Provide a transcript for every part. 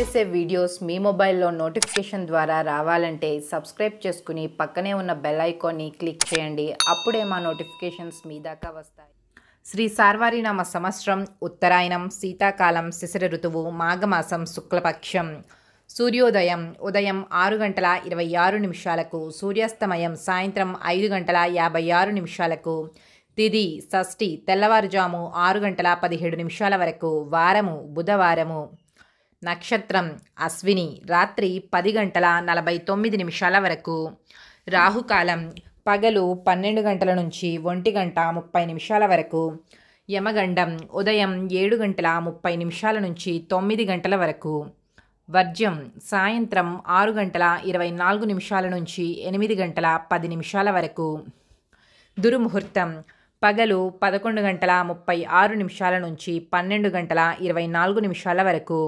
చేసే వీడియోస్ మీ మొబైల్లో నోటిఫికేషన్ ద్వారా రావాలంటే సబ్స్క్రైబ్ చేసుకుని పక్కనే ఉన్న బెల్ ఐకాన్ని క్లిక్ చేయండి అప్పుడే మా నోటిఫికేషన్స్ మీ దాకా వస్తాయి శ్రీ సార్వారినామ సంవత్సరం ఉత్తరాయణం శీతాకాలం శిశిర ఋతువు మాఘమాసం శుక్లపక్షం సూర్యోదయం ఉదయం ఆరు గంటల ఇరవై ఆరు నిమిషాలకు సూర్యాస్తమయం సాయంత్రం ఐదు గంటల యాభై ఆరు నిమిషాలకు తిది షష్ఠి తెల్లవారుజాము ఆరు గంటల పదిహేడు నిమిషాల వరకు వారము బుధవారము నక్షత్రం అశ్విని రాత్రి పది గంటల నలభై తొమ్మిది నిమిషాల వరకు రాహుకాలం పగలు పన్నెండు గంటల నుంచి ఒంటి గంట ముప్పై నిమిషాల వరకు యమగండం ఉదయం ఏడు గంటల ముప్పై నిమిషాల నుంచి తొమ్మిది గంటల వరకు వర్జ్యం సాయంత్రం ఆరు గంటల ఇరవై నాలుగు నిమిషాల నుంచి ఎనిమిది గంటల పది నిమిషాల వరకు దుర్ముహూర్తం పగలు పదకొండు గంటల ముప్పై ఆరు నిమిషాల నుంచి పన్నెండు గంటల ఇరవై నాలుగు నిమిషాల వరకు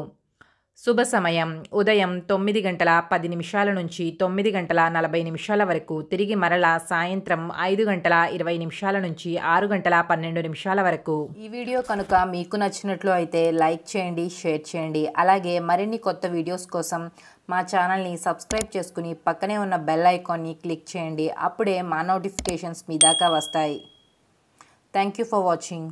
శుభ సమయం ఉదయం తొమ్మిది గంటల పది నిమిషాల నుంచి తొమ్మిది గంటల నలభై నిమిషాల వరకు తిరిగి మరల సాయంత్రం ఐదు గంటల ఇరవై నిమిషాల నుంచి ఆరు గంటల పన్నెండు నిమిషాల వరకు ఈ వీడియో కనుక మీకు నచ్చినట్లు అయితే లైక్ చేయండి షేర్ చేయండి అలాగే మరిన్ని కొత్త వీడియోస్ కోసం మా ఛానల్ని సబ్స్క్రైబ్ చేసుకుని పక్కనే ఉన్న బెల్ ఐకాన్ని క్లిక్ చేయండి అప్పుడే మా నోటిఫికేషన్స్ మీ దాకా వస్తాయి థ్యాంక్ యూ ఫర్ వాచింగ్